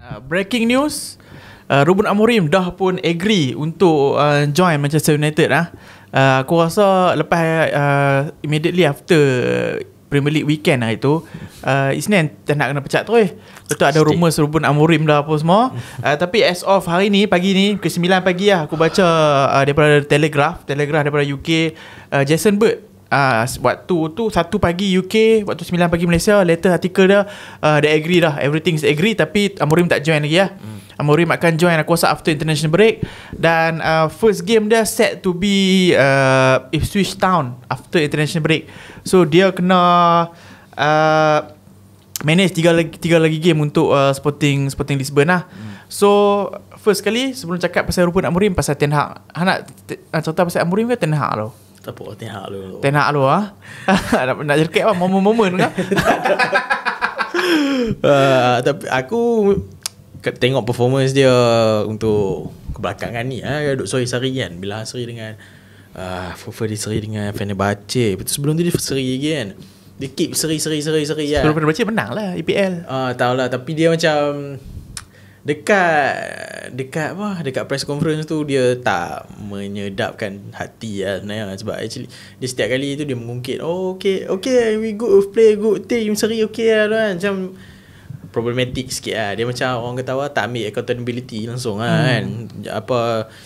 Uh, breaking news uh, Ruben Amorim dah pun agree untuk uh, join Manchester United lah. Uh, aku rasa lepas uh, immediately after Premier League weekend hari ah, tu uh, Isnin tak nak kena pecat eh, Betul ada rumours Ruben Amorim dah apa semua hmm. uh, Tapi as of hari ni Pagi ni Pukul 9 pagi lah Aku baca uh, Daripada Telegraph Telegraph daripada UK uh, Jason Bird Ah, waktu tu Satu pagi UK Waktu sembilan pagi Malaysia Later artikel dia uh, ah, They agree dah Everything is agree Tapi Amorim tak join lagi lah mm. Amorim akan join Aku rasa after international break Dan uh, First game dia Set to be uh, Ipswich Town After international break So dia kena uh, Manage tiga lagi, tiga lagi game Untuk uh, Sporting Sporting Lisbon lah mm. So First kali Sebelum cakap pasal Rupun Amorim Pasal Ten Hag Nak cerita pasal Amorim ke Ten Hag tau Tepuk apa, tenak lu. Tenak lu ah. nak nak jerkek apa momen-momen kan? uh, tapi aku tengok performance dia untuk kebelakangan ni ah ha, duk sorry sari kan bila sari dengan ah uh, Fofo seri dengan Fener Bace betul sebelum tu dia seri lagi kan dia keep seri seri seri seri ya sebelum Fener Bace menang lah EPL ah uh, tahulah tapi dia macam dekat dekat apa dekat press conference tu dia tak menyedapkan hati lah sebenarnya sebab actually dia setiap kali tu dia mengungkit oh okay okay we good play good team seri okay lah kan macam problematik sikit lah Dia macam orang kata apa Tak ambil accountability langsung lah hmm. kan Apa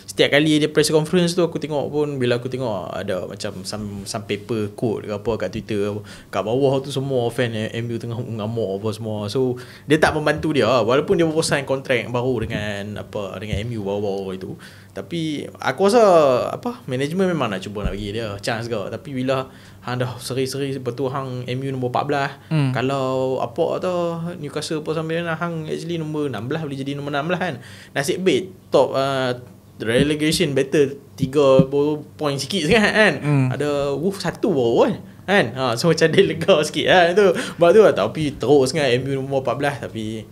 Setiap kali dia press conference tu Aku tengok pun Bila aku tengok Ada macam Some, some paper code ke apa Kat Twitter Kat bawah tu semua Fan MU tengah mengamuk apa semua So Dia tak membantu dia Walaupun dia berpuluh sign contract baru Dengan apa Dengan MU bawah-bawah itu Tapi Aku rasa Apa Management memang nak cuba nak bagi dia Chance ke Tapi bila Hang dah seri-seri betul hang MU nombor 14. Mm. Kalau apa tu Newcastle apa sampai nah hang actually nombor 16 boleh jadi nombor 16 kan. Nasib baik top uh, relegation battle tiga point sikit sangat kan. Mm. Ada woof satu bawah kan? kan. Ha, so macam dia lega sikit kan tu. Sebab tu lah tapi teruk sangat MU nombor 14 tapi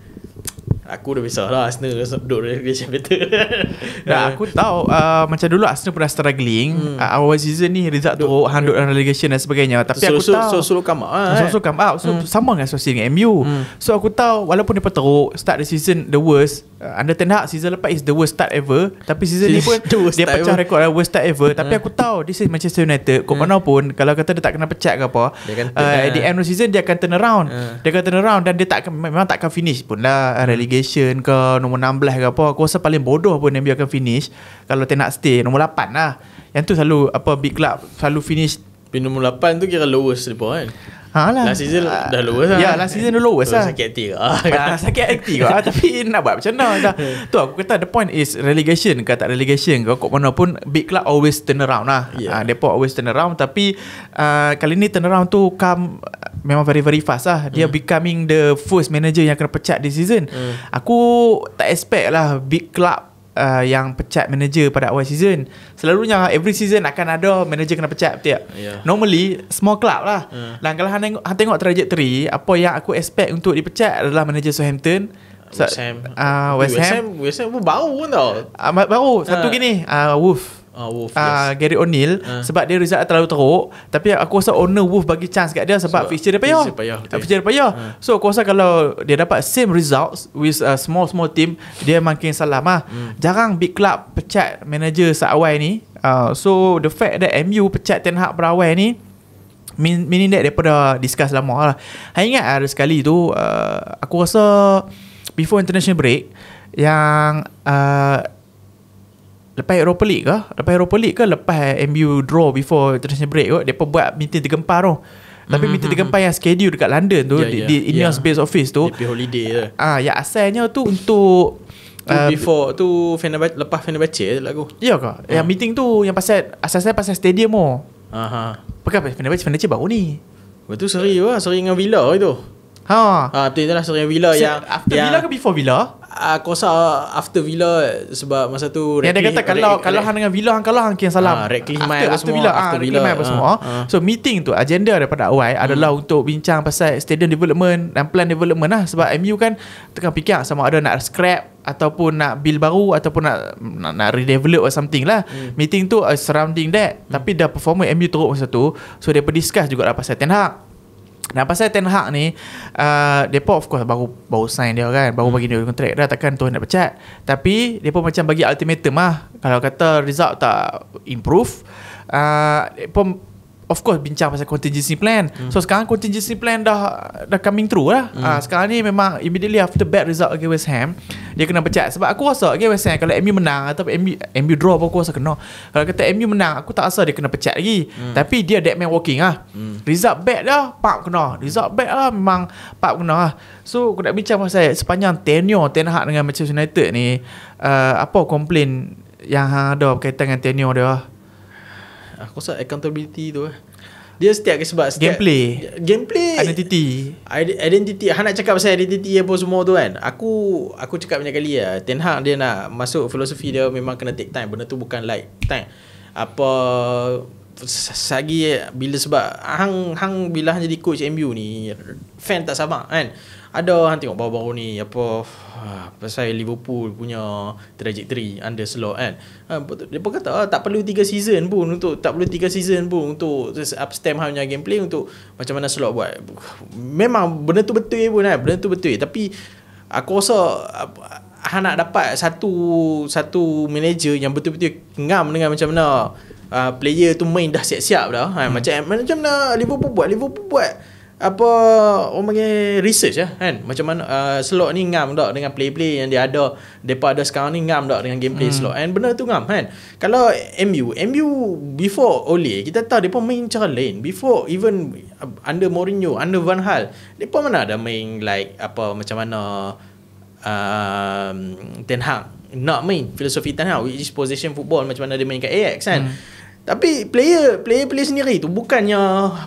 Aku dah biasa lah Arsenal duduk relegation battle nah, Aku tahu uh, Macam dulu Arsenal pernah struggling hmm. uh, Awal season ni Result tu handuk dalam relegation dan sebagainya Tapi aku so, tahu Solo come up Solo ah, so, so eh? come up so, hmm. Sama dengan Swansea dengan MU hmm. So aku tahu Walaupun dia teruk Start the season the worst Under eh, Tendak season lepas is the worst start ever Tapi season ni pun Dia pecah rekod lah Worst start ever hmm. Tapi aku tahu This is Manchester United Kau hmm. mana pun Kalau kata dia tak kena pecat ke apa uh, At the end of season Dia akan turn around hmm. Dia akan turn around Dan dia tak memang tak akan finish pun lah Relegation ke Nombor 16 ke apa Aku rasa paling bodoh pun Yang dia akan finish Kalau Tendak stay Nombor 8 lah Yang tu selalu apa Big club selalu finish Pin nombor 8 tu kira lowest dia pun kan Ha lah. Last season uh, dah lower lah. Ya, yeah, last season dah lower lah. Sakit hati ke? Lah. Ah, sakit hati ke? Ah, tapi nak buat macam mana? tu aku kata the point is relegation ke tak relegation ke? Kok mana pun big club always turn around lah. Yeah. Ya. Uh, Depok always turn around. Tapi uh, kali ni turn around tu come memang very very fast lah. Dia mm. becoming the first manager yang kena pecat this season. Mm. Aku tak expect lah big club uh, yang pecat manager pada awal season selalunya every season akan ada manager kena pecat betul yeah. normally small club lah yeah. Ya. dan kalau hang tengok, hang tengok trajectory apa yang aku expect untuk dipecat adalah manager Southampton West Ham. Uh, West, West Ham West Ham West Ham pun bau pun tau uh, ah, baru satu uh. gini uh, Wolf Uh, Wolf, uh, yes. Gary O'Neill uh. Sebab dia result terlalu teruk Tapi aku rasa owner Wolf bagi chance kat dia Sebab, sebab fixture dia payah Fixture, payah, dia payah uh. So aku rasa kalau dia dapat same results With a small-small team Dia makin salam lah hmm. Jarang big club pecat manager seawal ni uh, So the fact that MU pecat Ten Hag berawal ni Meaning that pernah discuss lama lah Saya ingat ada sekali tu uh, Aku rasa before international break Yang uh, Lepas Europa League ke? Lepas Europa League ke? Lepas MU draw before international break kot Mereka buat meeting tergempar tu Tapi mm-hmm. meeting mhm. tergempar yang schedule dekat London tu yeah, Di, yeah. di Ineos yeah. Ya. base office tu Di holiday je ah, ah, Yang asalnya tu untuk Tu um, before tu Fenerbahce, lepas Fenerbahce je lagu. Ya ke? Hmm. Yang ah. meeting tu yang pasal asalnya pasal stadium tu. Aha. Pakai Fenerbahce Fenerbahce baru ni. Betul seri lah, seri dengan Villa itu. Ha. Ah ha, betul itulah seri Villa so, yang after yang, Villa ke before Villa? aku uh, rasa after Villa eh, sebab masa tu Red yang dia kata kalau Red, kalau dengan Villa hang kalau hang kian salam ha, Red Klima after, after Villa after ha, Villa Red apa ha, semua ha. so meeting tu agenda daripada awal hmm. adalah untuk bincang pasal stadium development dan plan development lah sebab MU kan tengah fikir sama ada nak scrap ataupun nak build baru ataupun nak nak, nak redevelop or something lah hmm. meeting tu uh, surrounding that hmm. tapi dah performance MU teruk masa tu so dia berdiscuss juga lah pasal Ten Hag dan pasal Ten Hag ni Depo uh, of course baru baru sign dia kan Baru hmm. bagi dia contract dah Takkan tu nak pecat Tapi Depo macam bagi ultimatum lah Kalau kata result tak improve Depo uh, of course bincang pasal contingency plan. Hmm. So sekarang contingency plan dah dah coming through lah. Hmm. Uh, sekarang ni memang immediately after bad result against West Ham, dia kena pecat. Sebab aku rasa against West Ham kalau MU menang atau MU MU draw pun aku rasa kena. Kalau kata MU menang, aku tak rasa dia kena pecat lagi. Hmm. Tapi dia dead man walking lah. Hmm. Result bad dah, pak kena. Result bad lah memang pak kena lah. So aku nak bincang pasal sepanjang tenure Ten Hag dengan Manchester United ni, uh, apa komplain yang ada berkaitan dengan tenure dia lah? Aku rasa accountability tu lah dia setiap ke sebab setiap gameplay gameplay identity identity aku nak cakap pasal identity apa semua tu kan aku aku cakap banyak kali ya Ten Hag dia nak masuk filosofi dia memang kena take time benda tu bukan like time apa sagi bila sebab hang hang bila jadi coach MU ni fan tak sabar kan ada hang tengok baru-baru ni apa ah, pasal Liverpool punya trajectory under slow kan depa ah, kata ah, tak perlu 3 season pun untuk tak perlu 3 season pun untuk upstem hang punya gameplay untuk macam mana slot buat memang benda tu betul pun kan benda tu betul tapi aku rasa hang nak dapat satu satu manager yang betul-betul ngam dengan macam mana uh, player tu main dah siap-siap dah kan? hmm. macam macam mana Liverpool buat Liverpool buat apa orang panggil research ya kan macam mana uh, slot ni ngam tak dengan play-play yang dia ada depa ada sekarang ni ngam tak dengan gameplay hmm. slot and benda tu ngam kan kalau MU MU before Ole kita tahu depa main cara lain before even under Mourinho under Van Hal depa mana ada main like apa macam mana um, Ten Hag nak main filosofi Ten Hag which is position football macam mana dia main kat AX kan hmm. Tapi player player play sendiri tu bukannya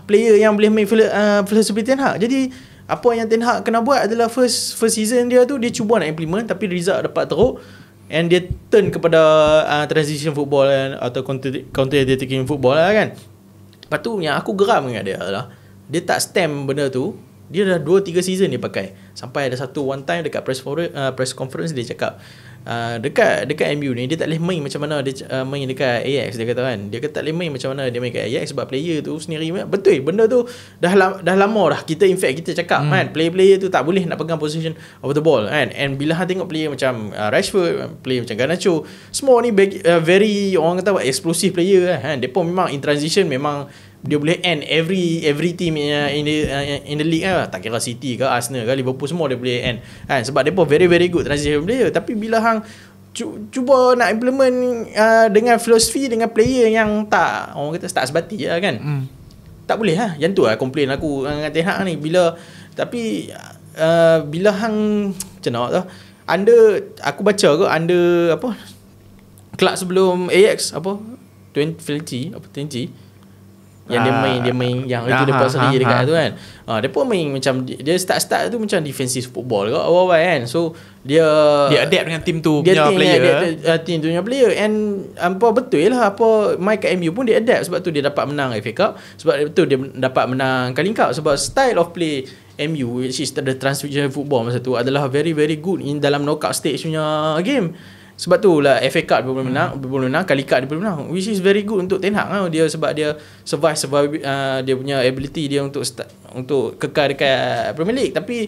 player yang boleh main uh, philosophy Ten Hag. Jadi apa yang Ten Hag kena buat adalah first first season dia tu dia cuba nak implement tapi result dapat teruk and dia turn kepada uh, transition football kan, atau counter counter attacking football lah kan. Lepas tu yang aku geram dengan dia adalah dia tak stem benda tu. Dia dah 2 3 season dia pakai. Sampai ada satu one time dekat press forward, uh, press conference dia cakap uh, uh, dekat dekat MU ni dia tak boleh main macam mana dia uh, main dekat AX dia kata kan dia kata tak boleh main macam mana dia main kat AX sebab player tu sendiri betul benda tu dah lama, dah lama dah kita in fact kita cakap hmm. kan player player tu tak boleh nak pegang position of the ball kan and bila hang tengok player macam uh, Rashford player macam Garnacho semua ni bagi, uh, very orang kata explosive player kan, kan. depa memang in transition memang dia boleh end every every team in uh, the uh, in the league lah. tak kira City ke Arsenal ke Liverpool semua dia boleh end kan sebab depa very very good transition player tapi bila hang cuba nak implement uh, dengan filosofi dengan player yang tak orang kata start sebati lah kan mm. tak boleh lah yang tu lah complain aku dengan Ten Hag ni bila tapi uh, bila hang macam nak tu lah? under aku baca ke under apa club sebelum AX apa 20 apa 20 yang ah. dia main dia main yang itu dia depa sendiri dekat tu kan. Ah dia pun main macam dia start-start tu macam defensive football ke awal-awal kan. So dia dia adapt dengan team tu dia punya team player. Eh? Dia adapt uh, team tu punya player and apa betul lah apa main kat MU pun dia adapt sebab tu dia dapat menang FA Cup sebab tu dia dapat menang Kali Cup sebab style of play MU which is the transitional football masa tu adalah very very good in dalam knockout stage punya game. Sebab tu lah FA Cup dia belum menang, hmm. belum menang, Kali Cup dia belum menang. Which is very good untuk Ten Hag lah. Dia sebab dia survive, sebab uh, dia punya ability dia untuk start, untuk kekal dekat Premier League. Tapi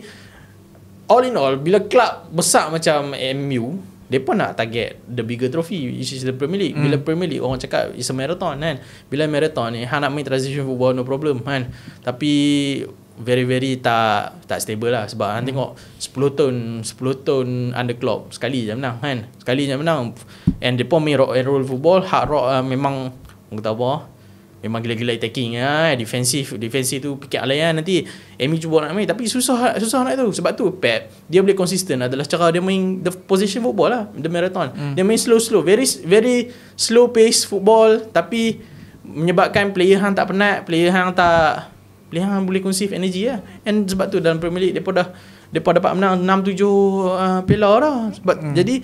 all in all, bila club besar macam MU, dia pun nak target the bigger trophy which is the Premier League. Hmm. Bila Premier League orang cakap it's a marathon kan. Bila marathon ni, hang nak main transition football no problem kan. Tapi very very tak tak stable lah sebab hang tengok 10 tahun 10 tahun under club sekali je menang kan sekali je menang and dia pun main rock and roll football hard rock uh, memang orang kata apa ah, memang gila-gila attacking lah uh, kan? defensif defensif tu pikir alay uh, nanti Amy cuba nak main tapi susah susah nak tu sebab tu Pep dia boleh konsisten adalah cara dia main the position football lah the marathon hmm. dia main slow-slow very very slow pace football tapi menyebabkan player hang tak penat player hang tak Pilihan yang boleh ha, conserve energy lah. And sebab tu dalam Premier League depa dah depa dapat menang 6 7 uh, piala dah. Sebab hmm. jadi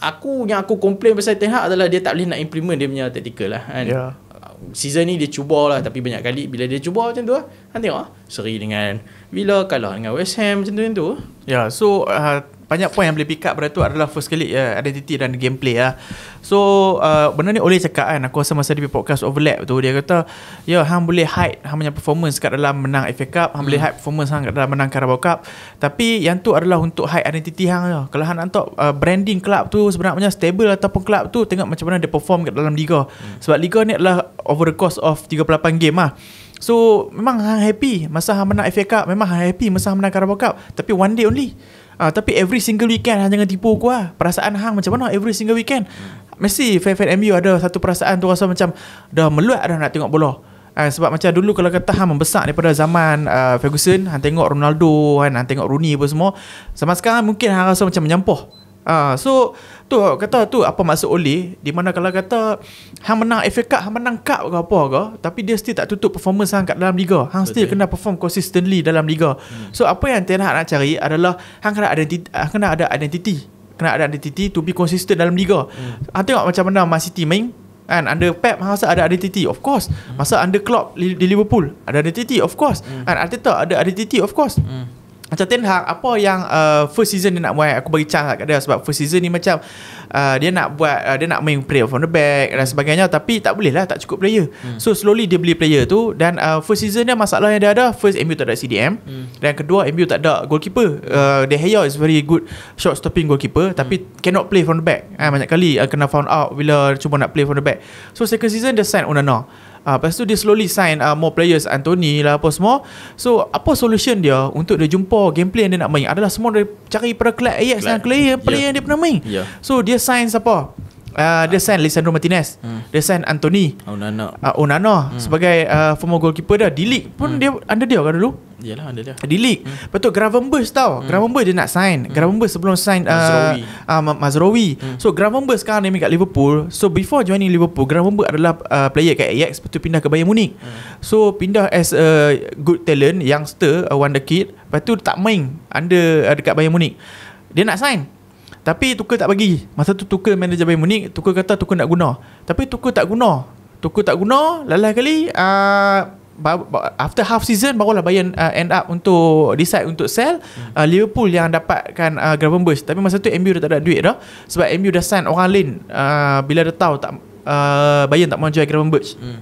aku yang aku complain pasal Ten Hag adalah dia tak boleh nak implement dia punya tactical lah kan. Yeah. Uh, season ni dia cuba lah, tapi banyak kali bila dia cuba macam tu lah. Kan tengok ah, seri dengan Villa kalah dengan West Ham macam tu macam tu. Ya, yeah, so uh, banyak point yang boleh pick up pada tu adalah first kali uh, ya, identity dan gameplay lah. So uh, benda ni oleh cakap kan aku rasa masa di podcast overlap tu dia kata ya yeah, hang boleh hide hang punya performance kat dalam menang FA Cup, hang hmm. boleh hide performance hang kat dalam menang Carabao Cup. Tapi yang tu adalah untuk hide identity hang lah. Ya. Kalau hang nak uh, branding club tu sebenarnya stable ataupun club tu tengok macam mana dia perform kat dalam liga. Hmm. Sebab liga ni adalah over the course of 38 game lah. So memang hang happy masa hang menang FA Cup, memang hang happy masa hang menang Carabao Cup, tapi one day only. Ah, tapi every single weekend Hang jangan tipu aku lah Perasaan Hang macam mana Every single weekend Mesti fan MU ada satu perasaan tu rasa macam Dah meluat dah nak tengok bola ha, Sebab macam dulu kalau kata Han membesar daripada zaman uh, Ferguson Han tengok Ronaldo kan, tengok Rooney apa semua Sama sekarang mungkin Han rasa macam menyampuh ha, ah, So tu kata tu apa maksud oli di mana kalau kata hang menang FA Cup hang menang cup ke apa ke tapi dia still tak tutup performance hang kat dalam liga hang still okay. kena perform consistently dalam liga hmm. so apa yang tenah nak cari adalah hang kena ada hang kena ada identity kena ada identity to be consistent dalam liga hmm. hang ah, tengok macam mana Man City main kan under Pep hang rasa ada identity of course hmm. masa under Klopp di Liverpool ada identity of course kan hmm. Arteta ada identity of course hmm. Kan, macam Ten Hag apa yang uh, first season dia nak buat aku bagi chance lah kat dia sebab first season ni macam uh, dia nak buat uh, dia nak main player from the back dan sebagainya tapi tak boleh lah tak cukup player hmm. so slowly dia beli player tu dan uh, first season dia masalah yang dia ada first MU tak ada CDM hmm. dan kedua MU tak ada goalkeeper uh, De uh, Gea is very good short stopping goalkeeper hmm. tapi cannot play from the back uh, banyak kali uh, kena found out bila cuba nak play from the back so second season dia sign Onana Ah, lepas tu dia slowly sign uh, more players Anthony lah apa semua. So apa solution dia untuk dia jumpa gameplay yang dia nak main adalah semua dari cari pada Clark AX Clark. dan player, player ya. yeah. yang dia pernah main. Yeah. So dia sign siapa? uh, dia sign Lisandro Martinez hmm. dia sign Anthony Onana oh, uh, Onana hmm. sebagai uh, former goalkeeper dia di pun hmm. dia under dia kan dulu Yalah under dia di league hmm. betul Gravenberg tau hmm. Gravenberg dia nak sign hmm. Gravenberg sebelum sign uh, Mazrowi, uh, Mazrowi. Hmm. so Gravenberg sekarang dia main kat Liverpool so before joining Liverpool Gravenberg adalah uh, player kat Ajax betul pindah ke Bayern Munich hmm. so pindah as a good talent youngster a wonder kid lepas tu tak main under uh, dekat Bayern Munich dia nak sign tapi Tuker tak bagi Masa tu Tuker manager Bayern Munich Tuker kata Tuker nak guna Tapi Tuker tak guna Tuker tak guna Lelah kali uh, After half season Barulah Bayern uh, ah, end up Untuk decide untuk sell uh, Liverpool yang dapatkan uh, Gravenburg Tapi masa tu MU dah tak ada duit dah Sebab MU dah sign orang lain uh, Bila dia tahu tak, uh, Bayern tak mahu jual Gravenburg hmm.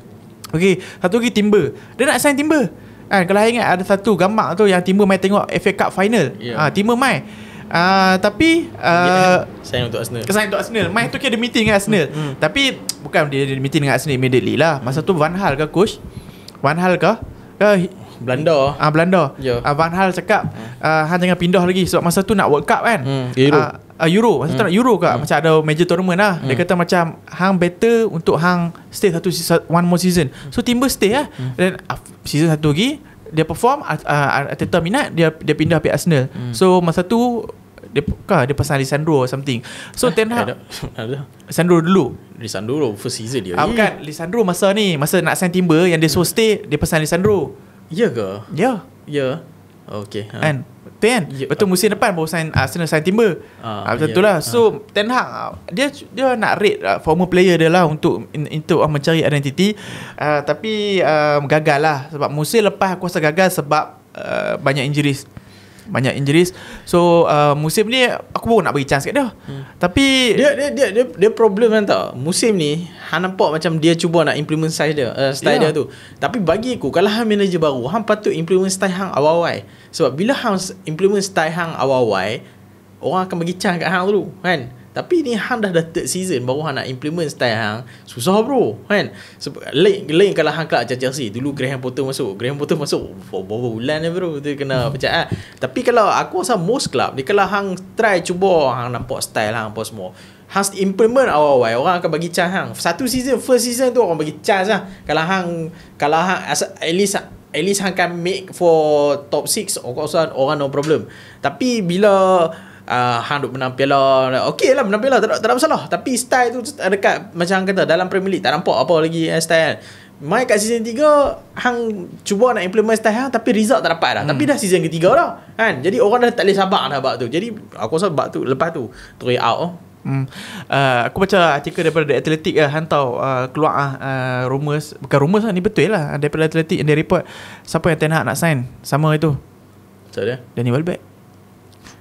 Okay Satu lagi Timber Dia nak sign Timber Kan, kalau ingat ada satu gambar tu yang Timber main tengok FA Cup final. Yeah. Ya. Ha, Timber main. Ah, tapi uh, kan ah, Sign untuk Arsenal Sign untuk Arsenal Main tu kira ada meeting dengan Arsenal hmm, hmm. Tapi Bukan dia ada meeting dengan Arsenal immediately lah Masa tu Van Hal ke coach Van Hal ke uh, Belanda Ah uh, Belanda yeah. Ya. uh, Van Hal cakap uh, Han jangan pindah lagi Sebab masa tu nak World Cup kan hmm. Euro uh, uh, Euro Masa hmm. tu nak Euro ke hmm. Macam ada major tournament lah hmm. Dia kata macam Hang better untuk Hang stay satu One more season So timba stay lah hmm. Then uh, season satu lagi dia perform uh, ah, uh, ah, ah, minat dia dia pindah pergi Arsenal. Hmm. So masa tu dia ke dia pasang Lisandro or something. So eh, Ten Hag Lisandro dulu. Lisandro first season dia. Ah, kan eh. Lisandro masa ni masa nak sign timber yang dia hmm. so stay dia pasang Lisandro. Ya ke? Ya. Ya. Okay. Ha. Kan. Uh. Betul kan? Yeah. Betul musim depan baru sign Arsenal ah, sign Timber. Ah, ah, macam yeah. tu lah. Ah. So ah. Ten Hag ah, dia dia nak rate uh, former player dia lah untuk untuk uh, mencari identiti. Uh, tapi uh, gagal lah sebab musim lepas aku rasa gagal sebab uh, banyak injuries banyak injuries. So uh, musim ni aku baru nak bagi chance kat dia. Hmm. Tapi dia dia dia dia, dia problem kan tak? Musim ni hang nampak macam dia cuba nak implement size dia, uh, style yeah. dia tu. Tapi bagi aku kalau hang manager baru, hang patut implement style hang awal-awal. Sebab bila hang implement style hang awal-awal, orang akan bagi chance kat hang dulu, kan? Tapi ni Hang dah dah third season Baru Hang nak implement style Hang Susah bro Kan Lain, lain kalau Hang kat Chelsea Dulu Graham Potter masuk Graham Potter masuk Berapa bulan ni bro Dia kena hmm. pecah kan? Tapi kalau Aku rasa most club Dia kalau Hang try cuba Hang nampak style Hang apa semua Hang implement awal-awal Orang akan bagi chance Hang Satu season First season tu Orang bagi chance lah Kalau Hang Kalau Hang as, At least At least Hang can make For top 6 Orang, orang no problem Tapi Bila uh, Hang duk menang piala Okay lah menang piala tak tak ada masalah Tapi style tu Dekat Macam kata Dalam Premier League Tak nampak apa lagi eh, Style Main kat season 3 Hang Cuba nak implement style hang Tapi result tak dapat dah hmm. Tapi dah season ketiga dah Kan Jadi orang dah tak boleh sabar dah Bak tu Jadi aku rasa bak tu Lepas tu Throw it out Hmm. Uh, aku baca artikel daripada The Athletic lah, eh, Hantar uh, ah, keluar uh, rumours Bukan rumours lah Ni betul lah Daripada The Athletic Dia report Siapa yang Ten nak sign Sama itu Siapa so, dia? Danny Welbeck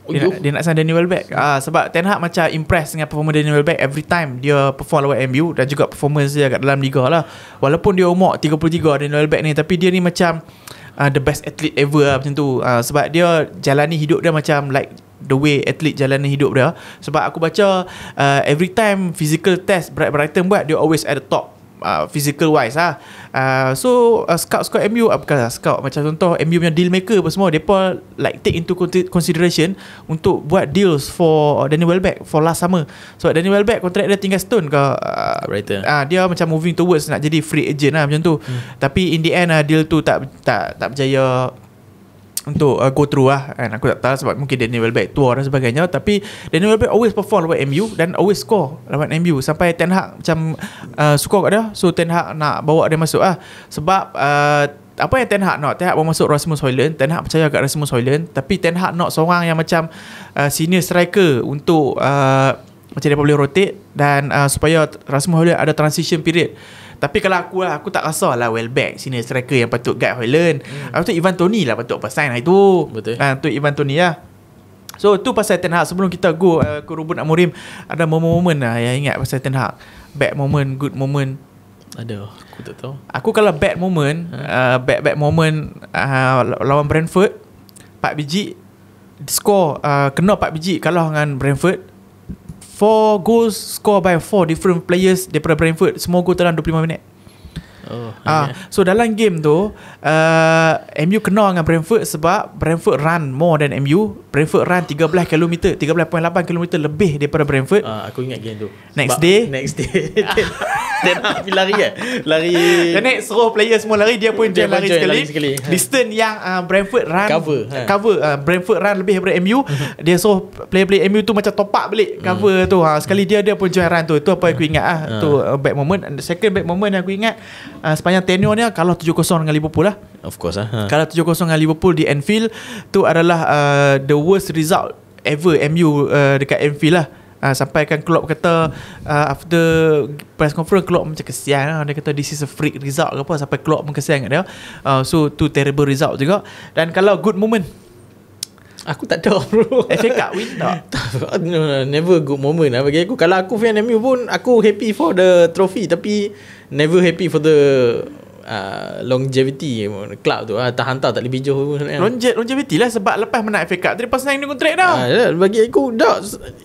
Oh, dia, nak, dia nak sign Daniel Welbeck uh, Sebab Ten Hag macam Impress dengan performance Daniel Welbeck Every time Dia perform lawan MU Dan juga performance dia Kat dalam Liga lah Walaupun dia umur 33 Daniel Welbeck ni Tapi dia ni macam uh, The best athlete ever lah Macam tu uh, Sebab dia Jalani hidup dia macam Like the way atlet jalani hidup dia sebab aku baca uh, every time physical test Brad Brighton buat dia always at the top uh, physical wise lah. Uh, so uh, scout scout MU uh, bukan lah, scout macam contoh MU punya deal maker apa semua depa like take into consideration untuk buat deals for Daniel Welbeck for last summer. So Daniel Welbeck contract dia tinggal stone ke uh, Ah uh, dia macam moving towards nak jadi free agent lah macam tu. Hmm. Tapi in the end uh, deal tu tak tak tak berjaya untuk uh, go through lah kan aku tak tahu sebab mungkin Daniel Welbeck tua dan sebagainya tapi Daniel Welbeck always perform lawan MU dan always score lawan MU sampai Ten Hag macam uh, suka kat dia so Ten Hag nak bawa dia masuk lah sebab uh, apa yang Ten Hag nak Ten Hag bawa masuk Rasmus Hoyland Ten Hag percaya kat Rasmus Hoyland tapi Ten Hag nak seorang yang macam uh, senior striker untuk uh, macam dia boleh rotate dan uh, supaya Rasmus Hoyland ada transition period tapi kalau aku lah Aku tak rasa lah Well back Senior striker yang patut Guide Hoyland hmm. Aku Ivan Tony lah Patut pasang lah itu Betul ha, ah, Itu Ivan Tony lah So tu pasal Ten Hag Sebelum kita go uh, Ke Rubun Amorim Ada moment-moment lah Yang ingat pasal Ten Hag Bad moment Good moment Ada Aku tak tahu Aku kalau bad moment Bad-bad ha? hmm. uh, moment uh, Lawan Brentford 4 biji Score uh, Kena 4 biji Kalau dengan Brentford 4 goals score by 4 different players daripada Brentford semua goal dalam 25 minit Oh, ah, yeah. So dalam game tu uh, MU kena dengan Brentford Sebab Brentford run more than MU Brentford run 13km 13.8km lebih daripada Brentford uh, Aku ingat game tu Next sebab day Next day Dia nak lari kan Lari Dia nak suruh player semua lari Dia pun dia lari, lari, sekali. sekali ha. Distance yang uh, Brentford run Cover ha. Cover uh, Brentford run lebih daripada MU Dia so player-player MU tu Macam top up balik hmm. cover hmm. tu ha. Sekali dia dia pun join run tu Itu apa hmm. aku ingat lah. hmm. tu ha. uh, back moment Second back moment yang aku ingat uh, sepanjang tenure dia kalah 7-0 dengan Liverpool lah. Of course lah. Ha. Kalah 7-0 dengan Liverpool di Anfield tu adalah uh, the worst result ever MU uh, ah, dekat Anfield lah. Uh, sampai kan Klopp kata uh, After press conference Klopp macam kesian lah. Dia kata this is a freak result ke apa Sampai Klopp pun kesian kat dia uh, So tu terrible result juga Dan kalau good moment Aku tak ada bro FA eh, Cup win tak? never good moment lah bagi aku Kalau aku fan MU pun Aku happy for the trophy Tapi Never happy for the uh, Longevity Club tu lah Tahan tak lebih jauh pun Longe- Longevity lah Sebab lepas menang FA Cup terima pas sign new contract dah uh, ya, Bagi aku dah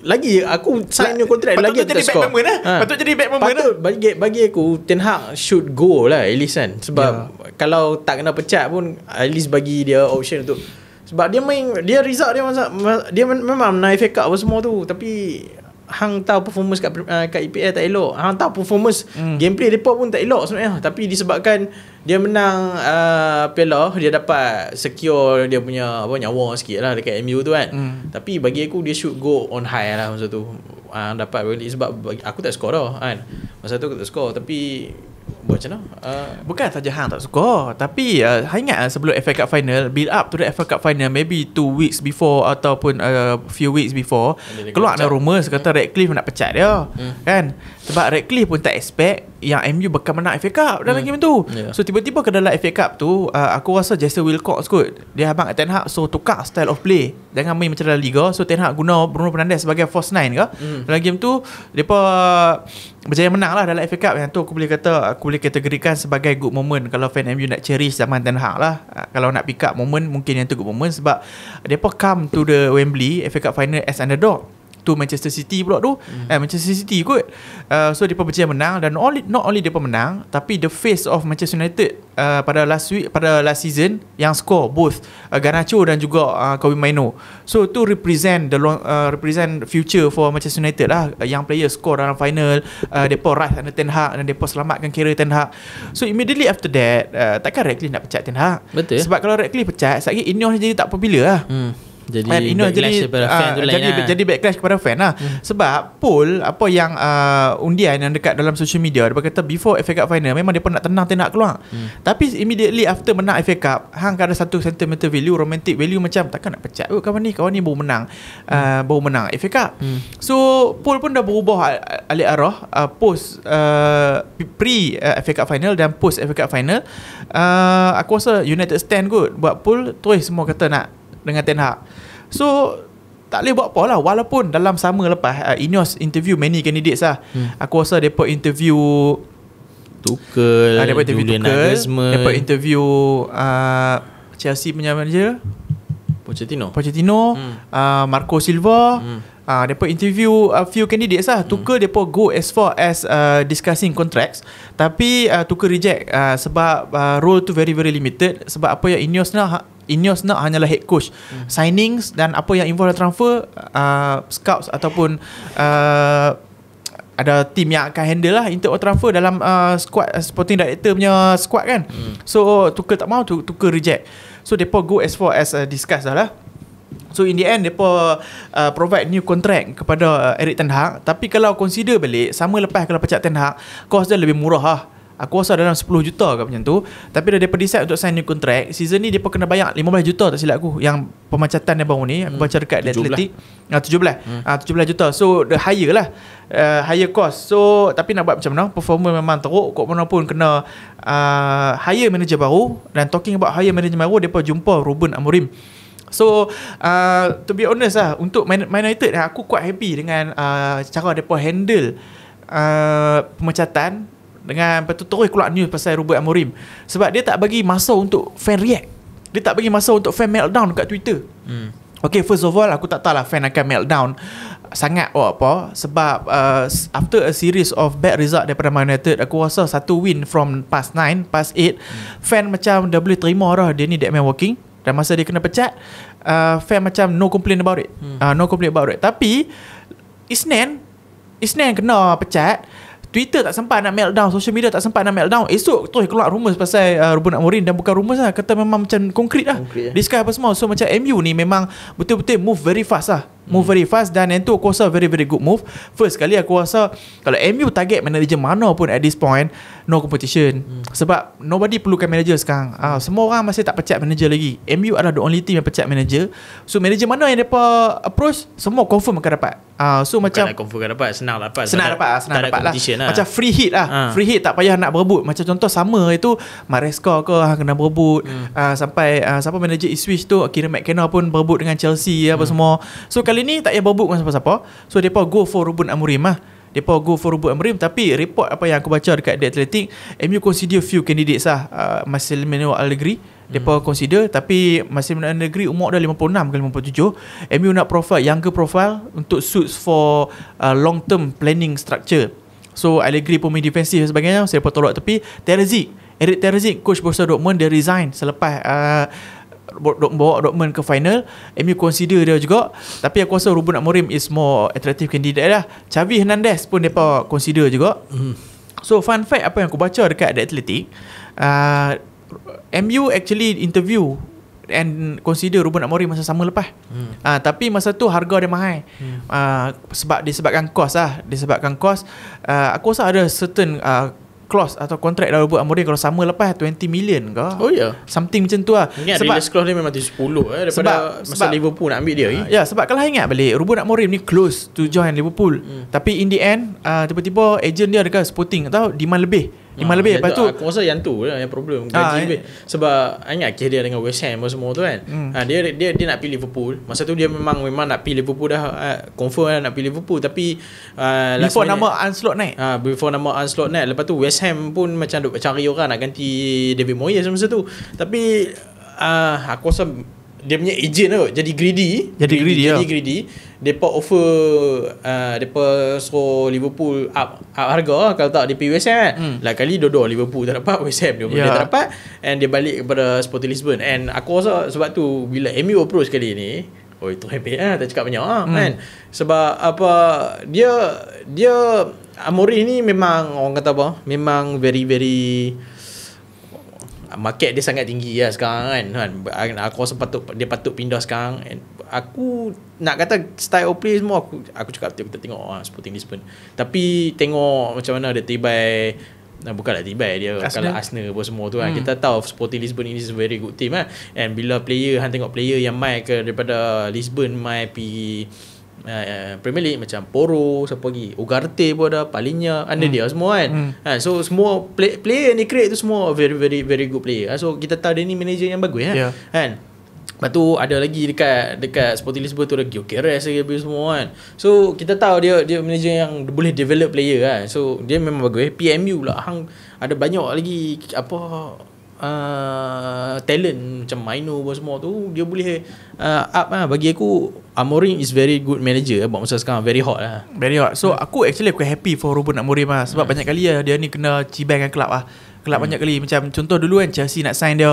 Lagi aku sign new contract Patut Lagi tu jadi back score. moment lah ha. Patut jadi back moment lah bagi, bagi aku Ten Hag should go lah At least kan Sebab yeah. Kalau tak kena pecat pun At least bagi dia option untuk sebab dia main Dia result dia masa, Dia memang Naik FA Cup semua tu Tapi Hang tahu performance kat, uh, kat EPL tak elok Hang tahu performance hmm. Gameplay dia pun tak elok sebenarnya Tapi disebabkan Dia menang uh, Piala Dia dapat Secure Dia punya apa Nyawa sikit lah Dekat MU tu kan hmm. Tapi bagi aku Dia should go on high lah Masa tu uh, Dapat really Sebab bagi, aku tak score lah kan Masa tu aku tak score Tapi Buat macam mana uh, Bukan saja Hang tak suka Tapi uh, Hang ingat uh, sebelum FA Cup Final Build up to the FA Cup Final Maybe 2 weeks before Ataupun uh, Few weeks before dia Keluar ada rumours Kata hmm. Redcliffe nak pecat dia hmm. Kan Sebab Redcliffe pun tak expect Yang MU bakal menang FA Cup Dalam hmm. game tu yeah. So tiba-tiba ke dalam FA Cup tu uh, Aku rasa Jesse Wilcox kot Dia abang Ten Hag So tukar style of play Jangan main macam dalam Liga So Ten Hag guna Bruno Fernandes Sebagai force nine ke hmm. Dalam game tu dia Mereka Berjaya menang lah Dalam FA Cup Yang tu aku boleh kata Aku boleh kategorikan sebagai good moment kalau fan MU nak cherish zaman Ten Hag lah. Ah, kalau nak pick up moment mungkin yang tu good moment sebab depa come to the Wembley FA Cup final as underdog to Manchester City pula tu hmm. eh, Manchester City kot uh, so depa berjaya menang dan only not only depa menang tapi the face of Manchester United uh, pada last week pada last season yang score both uh, Garnacho dan juga uh, Kobe Maino so tu represent the long, uh, represent future for Manchester United lah uh, yang player score dalam final uh, depa rush under Ten Hag dan depa selamatkan kira Ten Hag so immediately after that uh, takkan Redcliffe nak pecat Ten Hag betul sebab kalau Redcliffe pecat sebab ini orang jadi tak popular lah hmm jadi And, backlash jadi, kepada fan uh, tu jadi, lain lah. Jadi backlash kepada fan lah. Hmm. Sebab Paul apa yang uh, ah, undian yang dekat dalam social media. Dia kata before FA Cup final memang dia pun nak tenang nak keluar. Hmm. Tapi immediately after menang FA Cup. Hang kan ada satu sentimental value, romantic value macam takkan nak pecat kot kawan ni. Kawan ni baru menang. Hmm. Uh, baru menang FA Cup. Hmm. So Paul pun dah berubah alik arah. Uh, post uh, pre FA Cup final dan post FA Cup final. Uh, aku rasa United Stand kot buat Paul Terus semua kata nak dengan Ten Hag. So tak boleh buat apa lah walaupun dalam sama lepas uh, Ineos interview many candidates lah. Hmm. Aku rasa depa interview Tukel, uh, ah, depa interview Julian Tukel, interview uh, Chelsea punya manager Pochettino. Pochettino, hmm. uh, Marco Silva, hmm. Ah, uh, depa interview a few candidates lah. Tuker depa mm. go as far as uh, discussing contracts, tapi uh, Tuker reject uh, sebab uh, role tu very very limited. Sebab apa yang Ineos nak Ineos nak hanyalah head coach hmm. Signings dan apa yang involve transfer uh, Scouts ataupun uh, Ada tim yang akan handle lah Untuk transfer dalam uh, squad uh, Sporting director punya squad kan hmm. So Tuker tak mau Tuker reject So mereka go as far as uh, discuss dah lah So in the end Mereka uh, provide new contract Kepada uh, Eric Ten Hag Tapi kalau consider balik Sama lepas kalau pecat Ten Hag Cost dia lebih murah lah Aku rasa dalam 10 juta ke macam tu Tapi dah dia decide untuk sign new contract Season ni dia kena bayar 15 juta tak silap aku Yang pemacatan dia baru ni Aku baca dekat ah, hmm. Atletik uh, 17 hmm. uh, 17 juta So the higher lah uh, Higher cost So tapi nak buat macam mana Performer memang teruk Kok mana pun kena uh, Hire manager baru Dan talking about higher manager baru Dia pun jumpa Ruben Amorim So uh, To be honest lah Untuk Man United Aku quite happy dengan uh, Cara mereka handle uh, Pemecatan dengan lepas tu terus keluar news pasal Robert Amorim sebab dia tak bagi masa untuk fan react dia tak bagi masa untuk fan meltdown dekat Twitter hmm. Okay first of all aku tak tahulah fan akan meltdown sangat oh, apa sebab uh, after a series of bad result daripada Man United aku rasa satu win from past 9 past 8 hmm. fan macam dah boleh terima lah dia ni Deadman Walking dan masa dia kena pecat uh, fan macam no complain about it hmm. uh, no complain about it tapi Isnin Isnin kena pecat uh, Twitter tak sempat nak meltdown Social media tak sempat nak meltdown Esok tu keluar rumus pasal uh, Ruben Amorin Dan bukan rumus lah Kata memang macam konkret lah Konkret lah eh? Discuss apa semua So macam MU ni memang Betul-betul move very fast lah Move very fast Dan yang tu aku rasa Very very good move First kali aku rasa Kalau MU target manager Mana pun at this point No competition hmm. Sebab Nobody perlukan manager sekarang uh, Semua orang masih tak pecat manager lagi MU adalah the only team Yang pecat manager So manager mana yang mereka Approach Semua confirm akan dapat uh, So Bukan macam nak confirm akan dapat Senang dapat Senang dapat, dapat, senang dapat lah. Lah. lah. Macam free hit lah ha. Free hit tak payah nak berebut Macam contoh sama itu Maresco ke Kena berebut hmm. uh, Sampai uh, Siapa manager Iswish tu Kira McKenna pun berebut dengan Chelsea hmm. Apa semua So kali ni tak payah berbuk dengan siapa-siapa. So depa go for Ruben Amrim lah. Depa go for Ruben Amrim tapi report apa yang aku baca dekat The Athletic, MU consider few candidates lah. Uh, Marcelino Allegri depa hmm. consider tapi Marcelino Allegri umur dah 56 ke 57. MU nak profile younger profile untuk suits for uh, long term planning structure. So Allegri pun main defensive dan sebagainya. Saya so, pun tolak tepi. Terzic. Eric Terzic, coach Borussia Dortmund, dia resign selepas uh, bawa Dortmund ke final MU consider dia juga tapi aku rasa Ruben Amorim is more attractive candidate lah Xavi Hernandez pun mereka consider juga hmm. so fun fact apa yang aku baca dekat The Athletic uh, MU actually interview and consider Ruben Amorim masa sama lepas hmm. uh, tapi masa tu harga dia mahal hmm. uh, sebab disebabkan kos lah disebabkan kos. uh, aku rasa ada certain uh, clause atau contract dalam Robert Amorim kalau sama lepas 20 million ke. Oh ya. Yeah. Something macam tu lah. Ingat sebab release clause dia memang 10 eh daripada sebab, masa sebab, Liverpool nak ambil dia. Eh. Ya, yeah, sebab kalau ingat balik Robert Amorim ni close to join Liverpool. Hmm. Tapi in the end uh, tiba-tiba agent dia dekat Sporting atau demand lebih. Lima ha, lebih lepas tu Aku rasa yang tu lah yang problem Gaji ha, Sebab Saya ingat kes dia dengan West Ham semua tu kan hmm. ha, dia, dia dia nak pilih Liverpool Masa tu dia memang Memang nak pilih Liverpool dah ha, Confirm lah nak pilih Liverpool Tapi uh, Before nama Unslot naik ha, Before nama Unslot naik Lepas tu West Ham pun Macam duk cari orang Nak ganti David Moyes masa tu Tapi uh, Aku rasa dia punya agent tau jadi greedy jadi greedy, ya. dia jadi greedy depa offer uh, depa suruh Liverpool up, up harga lah. kalau tak di PWS kan hmm. lah kali dodo Liverpool tak dapat West Ham dia, yeah. tak dapat and dia balik kepada Sporting Lisbon and aku rasa sebab tu bila MU approach kali ni oh itu hebat ah tak cakap banyak lah, hmm. kan sebab apa dia dia Amori ni memang orang kata apa memang very very market dia sangat tinggi lah sekarang kan kan aku rasa patut dia patut pindah sekarang and aku nak kata style of play semua aku aku cakap tu kita tengok ah ha, sporting Lisbon tapi tengok macam mana dia tibai Nah, lah tiba dia Asna. kalau Asna apa semua tu kan hmm. kita tahu Sporting Lisbon ini is a very good team kan and bila player hang tengok player yang main ke daripada Lisbon main pergi Ah, ah, Premier League macam Poro siapa lagi Ugarte pun ada Palinya under hmm. dia semua kan hmm. ha, so semua play, player yang dia create tu semua very very very good player ha, so kita tahu dia ni manager yang bagus kan, yeah. kan? Lepas tu ada lagi dekat dekat Sporting Lisbon tu ada Gyokeres lagi semua kan so kita tahu dia dia manager yang boleh develop player kan so dia memang bagus eh, PMU lah, hang ada banyak lagi apa uh, talent macam Mino apa semua tu dia boleh uh, up lah bagi aku Amorim is very good manager eh, buat masa sekarang very hot lah very hot so yeah. aku actually aku happy for Ruben Amorim lah sebab yeah. Hmm. banyak kali lah dia ni kena cibang dengan kelab lah kelab hmm. banyak kali macam contoh dulu kan Chelsea nak sign dia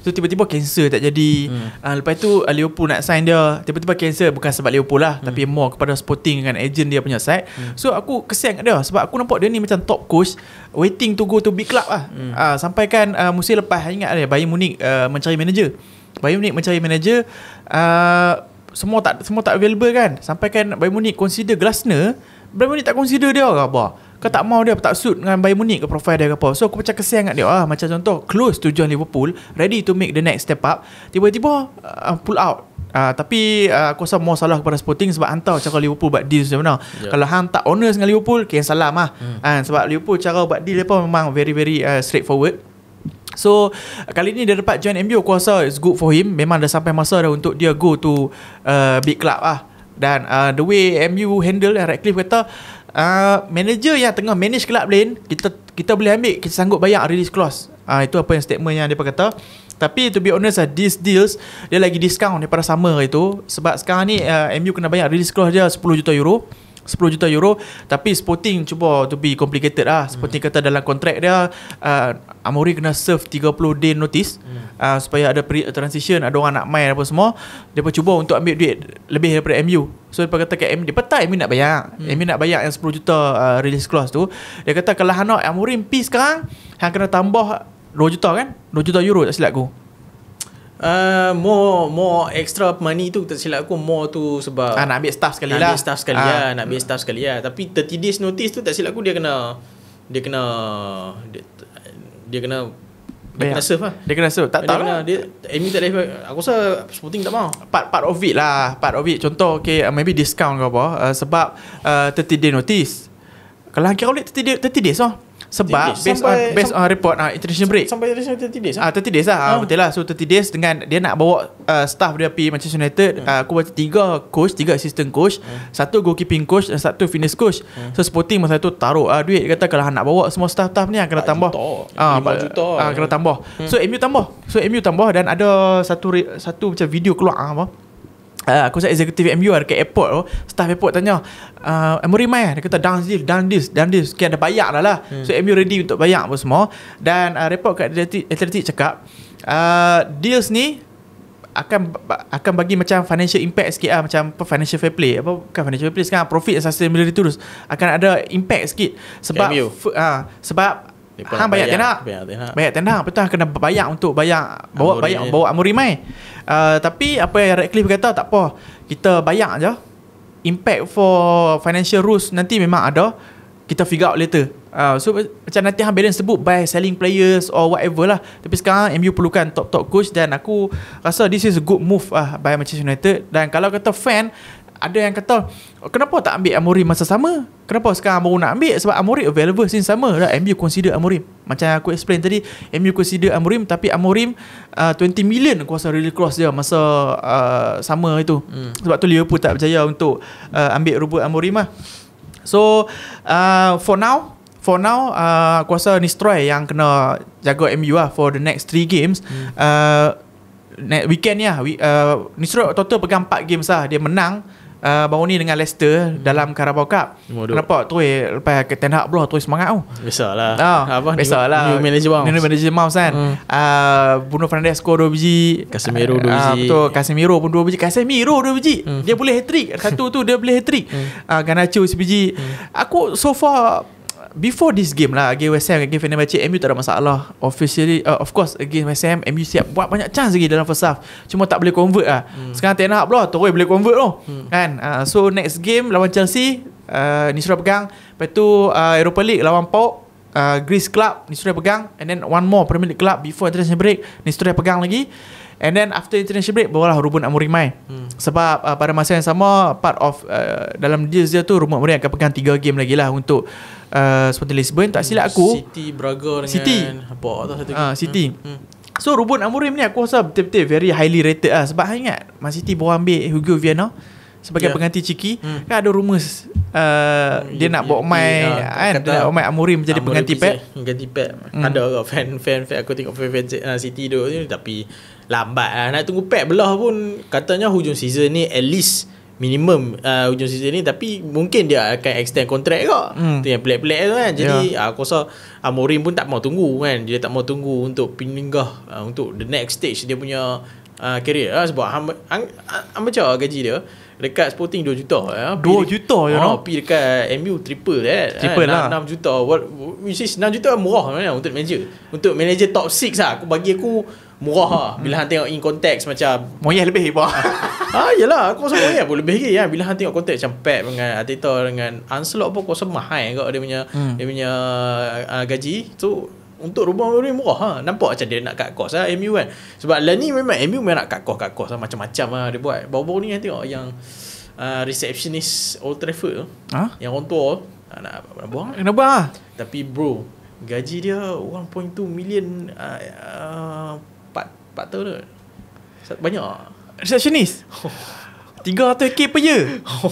tu tiba-tiba cancel tak jadi hmm. uh, lepas tu uh, Liverpool nak sign dia tiba-tiba cancel bukan sebab Liverpool lah hmm. tapi more kepada Sporting dengan agent dia punya side hmm. so aku kesian kat dia sebab aku nampak dia ni macam top coach waiting to go to big club lah hmm. uh, ah, sampai kan uh, musim lepas ingat ada Bayern Munich uh, mencari manager Bayern Munich mencari manager uh, semua tak semua tak available kan sampai kan Bayern Munich consider Glasner Bayern Munich tak consider dia ke apa kau tak mau dia Tak suit dengan Bayern Munich ke profile dia ke apa So aku macam kesian dengan dia ah, Macam contoh Close to join Liverpool Ready to make the next step up Tiba-tiba uh, Pull out Uh, tapi uh, aku rasa more salah kepada Sporting sebab hantar cara Liverpool buat deal macam Yeah. Kalau hang tak owner dengan Liverpool, kena okay, salam lah. Hmm. Uh, sebab Liverpool cara buat deal dia pun memang very very uh, straightforward. So kali ni dia dapat join MU aku rasa it's good for him. Memang dah sampai masa dah untuk dia go to uh, big club lah. Dan uh, the way MU handle uh, Radcliffe kata uh, manager yang tengah manage kelab lain kita kita boleh ambil kita sanggup bayar release clause ah uh, itu apa yang statement yang dia kata tapi to be honest lah, these deals dia lagi discount daripada summer itu sebab sekarang ni uh, ah, MU kena bayar release clause dia 10 juta euro 10 juta euro tapi Sporting cuba to be complicated lah Sporting hmm. kata dalam kontrak dia uh, Amori kena serve 30 day notice hmm. uh, supaya ada transition ada orang nak main apa semua dia cuba untuk ambil duit lebih daripada MU so dia kata ke MU dia petai MU nak bayar hmm. MU nak bayar yang 10 juta uh, release clause tu dia kata kalau Hanok Amori pergi sekarang Hang kena tambah 2 juta kan 2 juta euro tak silap aku Uh, more more extra money tu tak silap aku more tu sebab ah, nak ambil staff sekali nak lah. Ambil staff sekali lah, ah. lah, nak ambil staff sekali lah. Tapi 30 days notice tu tak silap aku dia kena dia kena dia, dia kena dia kena serve lah. Dia kena serve. Tak tahu lah. Dia, Amy tak Aku rasa supporting tak mau. Part, part of it lah. Part of it. Contoh, okay, uh, maybe discount ke apa. Uh, sebab uh, 30 day notice. Kalau hankir kau boleh 30, days lah. Sebab based on based on report ah international break. Sampai international 30 days. Ah 30 ah, days lah. Ah, ah. betul lah. So 30 days dengan dia nak bawa staff dia pergi Manchester United, hmm. aku baca tiga coach, tiga assistant coach, hmm. satu goalkeeping coach dan satu fitness coach. Hmm. So sporting masa tu taruh ah duit kata kalau nak bawa semua staff-staff ni kena tambah. Ah 5 juta. Ah kena tambah. So MU tambah. So MU tambah dan ada satu satu macam video keluar apa? uh, aku sebagai eksekutif MUR ke airport tu, staff airport tanya, uh, Amuri mai? Dia kata, down this, down this, down this. Okay, ada bayar dah lah. Hmm. So, MUR ready untuk bayar apa semua. Dan uh, report kat atletik, atletik cakap, uh, deals ni akan akan bagi macam financial impact sikit lah macam apa financial fair play apa bukan financial fair play sekarang profit and sustainability terus akan ada impact sikit sebab f, sebab Depan hang bayar tenda. Bayar tenda. Bayar tenda. Betul kena bayar untuk bayar bawa Amuri. bayar bawa amurimai. Uh, tapi apa yang Radcliffe kata tak apa. Kita bayar aja Impact for financial rules nanti memang ada. Kita figure out later. Uh, so macam nanti hang balance sebut by selling players or whatever lah. Tapi sekarang MU perlukan top top coach dan aku rasa this is a good move ah uh, by Manchester United dan kalau kata fan ada yang kata kenapa tak ambil Amori masa sama kenapa sekarang baru nak ambil sebab Amori available since sama lah MU consider Amori macam aku explain tadi MU consider Amori tapi Amori uh, 20 million kuasa really cross dia masa uh, sama itu hmm. sebab tu Liverpool tak berjaya untuk uh, ambil rubuh Amori lah so uh, for now For now, uh, aku Nistroy yang kena jaga MU lah for the next 3 games. Hmm. Uh, weekend ni lah. uh, Nistroy total pegang 4 games lah. Dia menang uh, ah, baru ni dengan Leicester hmm. dalam Carabao Cup. Oh, Nampak tu eh lepas ke Ten Hag bro tu semangat tu. Biasalah. Oh, Apa biasalah. New, new manager Mouse. New manager Mouse kan. Hmm. Uh, Bruno Fernandes skor 2 biji, Casemiro 2 biji. Uh, betul, Casemiro pun 2 biji, Casemiro 2 biji. Hmm. Dia boleh hat-trick. Satu tu dia boleh hat-trick. Hmm. Uh, Ganacho 1 biji. Hmm. Aku so far before this game lah against West Ham against Fenerbahce MU tak ada masalah officially uh, of course against West Ham MU siap buat banyak chance lagi dalam first half cuma tak boleh convert lah hmm. sekarang Ten Hag pula terus boleh convert tu hmm. kan uh, so next game lawan Chelsea uh, ni sudah pegang lepas tu uh, Europa League lawan Pau uh, Greece Club ni sudah pegang and then one more Premier League Club before international break ni sudah pegang lagi And then after international break Barulah Ruben Amorim main hmm. Sebab uh, pada masa yang sama Part of uh, Dalam deal dia tu Ruben Amorim akan pegang 3 game lagi lah Untuk uh, Sporting Lisbon tak silap aku City Braga dengan City. apa atau satu ah uh, City hmm. hmm. So Ruben Amorim ni aku rasa betul-betul very highly rated lah sebab hang ingat Man City baru ambil Hugo Viana sebagai yeah. pengganti Ciki hmm. kan ada rumours uh, hmm, dia y- nak y- ya, bawa ya, main y- ya, kan dia nak bawa main Amorim jadi Amorim pengganti Pep pengganti Pep hmm. ada orang fan fan fan aku tengok fan fan uh, City tu tapi lambat lah nak tunggu Pep belah pun katanya hujung season ni at least minimum uh, ujung season ni tapi mungkin dia akan extend kontrak ke hmm. tu yang pelik-pelik tu kan jadi yeah. aku rasa uh, Amorim pun tak mau tunggu kan dia tak mau tunggu untuk pindah uh, untuk the next stage dia punya uh, career uh, sebab hang hang hang macam gaji dia dekat Sporting 2 juta ya. Eh. 2 juta ya. Ah, noh. Pi dekat MU triple eh. eh triple eh, lah. 6 juta. What, which is 6 juta murah kan, untuk manager. Untuk manager top 6 lah. Aku bagi aku murah lah hmm. bila hang tengok in context macam moyah lebih apa ha ah, yalah aku rasa moyah pun lebih lagi ya. bila hang tengok context macam pep dengan atito dengan anslot pun aku rasa mahal eh, kot dia punya hmm. dia punya uh, gaji tu untuk rumah ni murah ha. Nampak macam dia nak cut cost lah MU kan Sebab lah ni memang MU memang nak cut cost Cut cost lah Macam-macam lah dia buat Baru-baru ni kan tengok yang uh, Receptionist Old Trafford ha? Yang orang tua nak, nak, nak buang Nak buang lah Tapi bro Gaji dia 1.2 million uh, uh, Empat tu Banyak Receptionist Tiga ratus K per year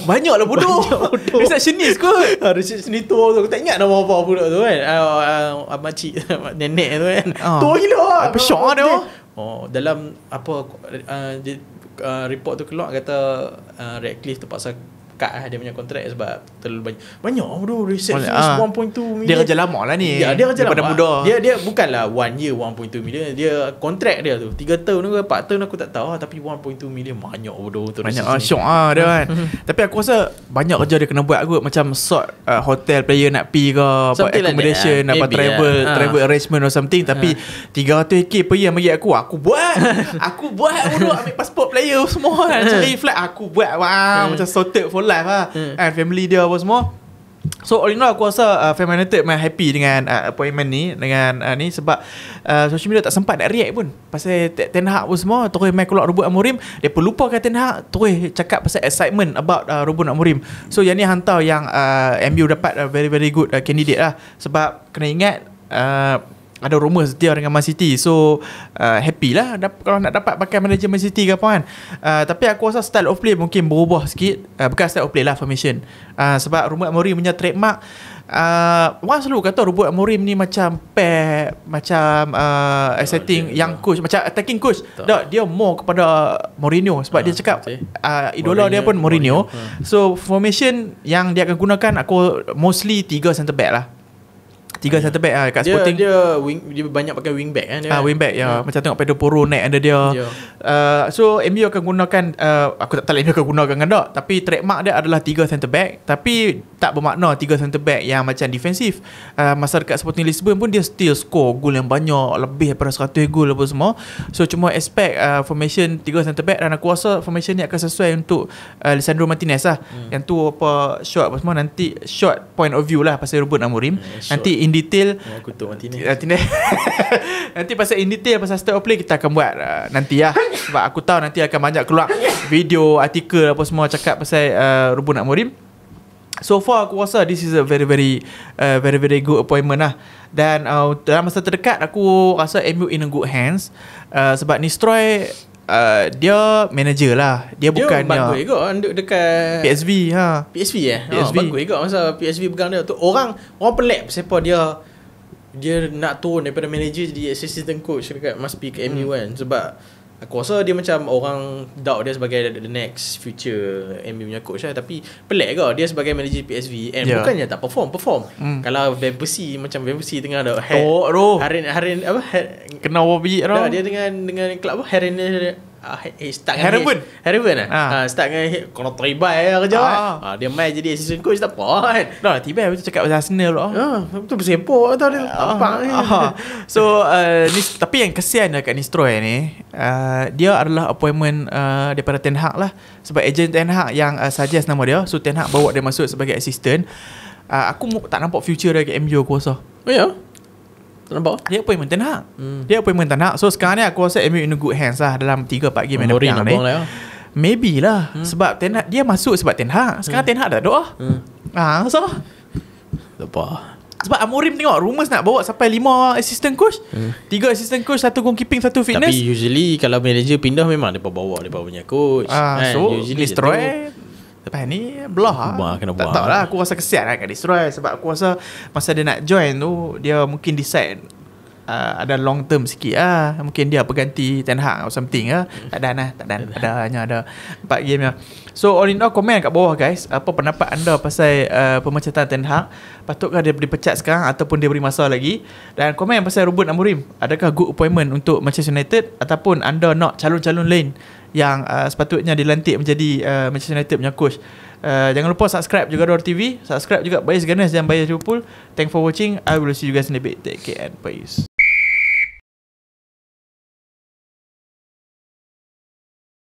Banyak lah bodoh Receptionist kot ha, Receptionist tu Aku tak ingat nama apa budak tu kan uh, uh, Nenek tu kan uh. Tua gila Apa syok lah dia Oh dalam apa uh, uh, report tu keluar kata uh, Redcliffe terpaksa cut lah dia punya kontrak sebab terlalu banyak banyak oh, bro reset ha. 1.2 ah. million dia kerja lama lah ni ya, dia kerja lama muda. dia, dia bukanlah one year 1.2 million dia kontrak dia tu 3 tahun ke 4 tahun aku tak tahu ah, tapi 1.2 million banyak bro untuk banyak ah, syok lah dia kan tapi aku rasa banyak kerja dia kena buat aku macam sort uh, hotel player nak pergi ke buat accommodation like that, nak travel yeah. Ah. travel arrangement or something tapi ha. 300k per year bagi aku aku buat aku buat bro ambil passport player semua kan. cari flight aku buat wow, hmm. macam sorted for whole life lah mm. And family dia apa semua So all in all aku rasa uh, Feminated main happy Dengan uh, appointment ni Dengan uh, ni Sebab uh, Social media tak sempat Nak react pun Pasal Ten Hag pun semua Terus main keluar Robot Amorim Dia pun lupa kata Ten Hag Terus cakap pasal Excitement about uh, Robot Amorim So yang ni hantar Yang uh, MU dapat uh, Very very good uh, Candidate lah Sebab Kena ingat uh, ada rumor setia dengan Man City so uh, happy lah kalau nak dapat pakai manager Man City ke apa kan uh, tapi aku rasa style of play mungkin berubah sikit uh, bukan style of play lah formation uh, sebab rumor Amorim punya trademark uh, orang selalu kata rumor Amorim ni macam pair macam uh, exciting okay, young coach macam attacking coach tak. dia more kepada Mourinho sebab uh, dia ah, cakap okay. uh, idola Mourinho, dia pun Mourinho, Mourinho. Uh. so formation yang dia akan gunakan aku mostly tiga centre back lah Tiga yeah. center back lah Kat Sporting Dia, dia, wing, dia banyak pakai wing back kan eh, dia ah, eh? Wing back ya yeah. Hmm. Macam tengok Pedro Poro Naik under dia yeah. Ya. uh, So MU akan gunakan uh, Aku tak tahu MU akan gunakan ke tak Tapi trademark dia adalah Tiga center back Tapi Tak bermakna Tiga center back Yang macam defensif uh, ah, Masa dekat Sporting Lisbon pun Dia still score Goal yang banyak Lebih daripada 100 goal Apa semua So cuma expect uh, Formation Tiga center back Dan aku rasa Formation ni akan sesuai Untuk uh, Lisandro Martinez lah mm. Yang tu apa short apa semua Nanti short point of view lah Pasal Ruben Amorim yeah, hmm, Nanti in detail aku kutuk mati ni nanti ni nanti pasal in detail pasal state of play kita akan buat uh, nanti lah sebab aku tahu nanti akan banyak keluar video artikel apa semua cakap pasal uh, Rubu nak murim so far aku rasa this is a very very uh, very very good appointment lah dan uh, dalam masa terdekat aku rasa MU in a good hands uh, sebab Nistroy uh, dia manager lah. Dia, dia bukan dia. Bagus juga duduk dekat PSV ha. PSV eh. PSV. Oh, bagus juga masa PSV pegang dia tu orang orang pelik siapa dia dia nak turun daripada manager jadi assistant coach dekat Must Be MU hmm. kan sebab Aku rasa dia macam orang doubt dia sebagai the next future MB punya coach lah. Tapi pelik ke dia sebagai manager PSV. And yeah. bukannya tak perform, perform. Mm. Kalau Van Persie, macam Van Persie tengah ada... Tok, bro. Harin, Harin, apa? Harin, Kena wabi, Dia dengan dengan club apa? Harin, Uh, start dengan Heraven Heraven lah eh? ah. uh, Start dengan Kau nak lah eh? kerja eh. ah. kan uh, Dia main jadi asisten coach Tak apa kan Dah tiba Habis tu cakap pasal Arsenal pula ah, Betul uh, bersepuk Tahu dia uh, Tampak uh, uh. So uh, ni, Tapi yang kesian Dekat lah Nistro ni uh, Dia adalah appointment uh, Daripada Ten Hag lah Sebab agent Ten Hag Yang uh, suggest nama dia So Ten Hag bawa dia masuk Sebagai asisten. uh, Aku tak nampak future Dekat MU aku rasa Oh ya yeah. Nampak? Dia appointment Ten Hag hmm. Dia appointment Ten Hag So sekarang ni aku rasa MU in a good hands lah Dalam 3-4 game Memori yang dia lah, ya? ni Maybe lah hmm. Sebab Ten Hag Dia masuk sebab Ten Hag Sekarang hmm. Ten Hag dah doa hmm. Ah, so Lepas sebab Amorim tengok rumours nak bawa sampai 5 assistant coach 3 hmm. assistant coach satu goalkeeping satu fitness tapi usually kalau manager pindah memang dia bawa dia punya coach uh, so destroy. Lepas ni Belah lah kena buang. Tak tahu lah Aku rasa kesian lah kat Destroy Sebab aku rasa Masa dia nak join tu Dia mungkin decide Uh, ada long term sikit lah Mungkin dia berganti Ten Hag or something lah Tak ada lah Tak ada Ada hanya ada Empat game lah So all in all Comment kat bawah guys Apa pendapat anda Pasal uh, pemecatan Ten Hag Patutkah dia dipecat sekarang Ataupun dia beri masa lagi Dan komen pasal Ruben Amorim Adakah good appointment Untuk Manchester United Ataupun anda nak Calon-calon lain yang uh, sepatutnya dilantik menjadi uh, Manchester United punya coach. Uh, jangan lupa subscribe juga Dor TV, subscribe juga Bayes Ganes dan Bayes Liverpool. Thank for watching. I will see you guys in the care and Bayes.